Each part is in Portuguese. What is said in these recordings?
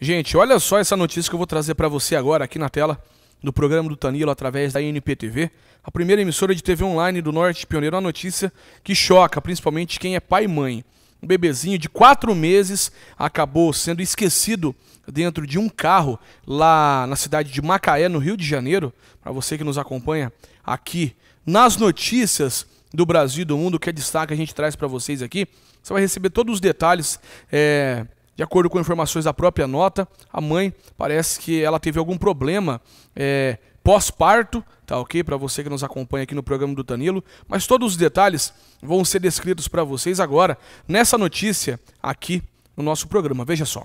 Gente, olha só essa notícia que eu vou trazer para você agora aqui na tela do programa do Tanilo através da NPTV, a primeira emissora de TV online do Norte Pioneiro, uma notícia que choca principalmente quem é pai e mãe. Um bebezinho de quatro meses acabou sendo esquecido dentro de um carro lá na cidade de Macaé, no Rio de Janeiro. Para você que nos acompanha aqui nas notícias do Brasil e do mundo, que é destaque a gente traz para vocês aqui. Você vai receber todos os detalhes é, de acordo com informações da própria nota, a mãe parece que ela teve algum problema é, pós-parto, tá ok? Para você que nos acompanha aqui no programa do Danilo. Mas todos os detalhes vão ser descritos para vocês agora, nessa notícia aqui no nosso programa. Veja só.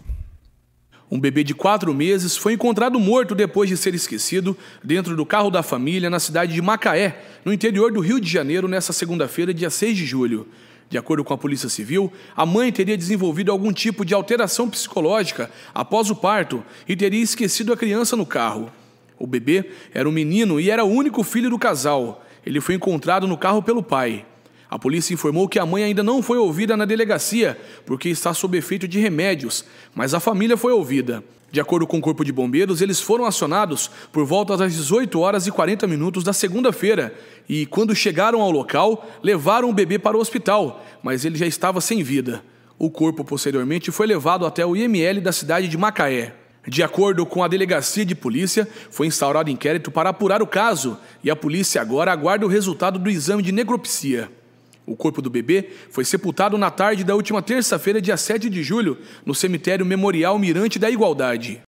Um bebê de quatro meses foi encontrado morto depois de ser esquecido dentro do carro da família na cidade de Macaé, no interior do Rio de Janeiro, nesta segunda-feira, dia 6 de julho. De acordo com a Polícia Civil, a mãe teria desenvolvido algum tipo de alteração psicológica após o parto e teria esquecido a criança no carro. O bebê era um menino e era o único filho do casal. Ele foi encontrado no carro pelo pai. A polícia informou que a mãe ainda não foi ouvida na delegacia, porque está sob efeito de remédios, mas a família foi ouvida. De acordo com o Corpo de Bombeiros, eles foram acionados por volta das 18 horas e 40 minutos da segunda-feira e, quando chegaram ao local, levaram o bebê para o hospital, mas ele já estava sem vida. O corpo posteriormente foi levado até o IML da cidade de Macaé. De acordo com a delegacia de polícia, foi instaurado inquérito para apurar o caso e a polícia agora aguarda o resultado do exame de necropsia. O corpo do bebê foi sepultado na tarde da última terça-feira, dia 7 de julho, no cemitério Memorial Mirante da Igualdade.